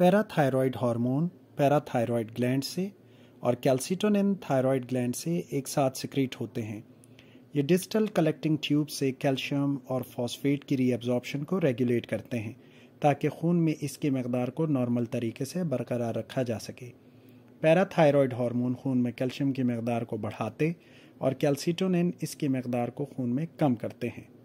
parathyroid hormone parathyroid gland से और calcitonin thyroid gland से एक साथ सिक्रीट होते हैं ये डिजिटल कलेक्टिंग ट्यूब से कैल्शियम और फॉस्फेट की रीअब्जॉर्प्शन को रेगुलेट करते हैं ताकि खून में इसके मकदार को नॉर्मल तरीके से बरकरार रखा जा सके पैराथायरॉयड हार्मोन खून में कैल्शियम की मकदार को बढ़ाते और कैल्सिटोनिन इसकी मकदार को खून में कम करते हैं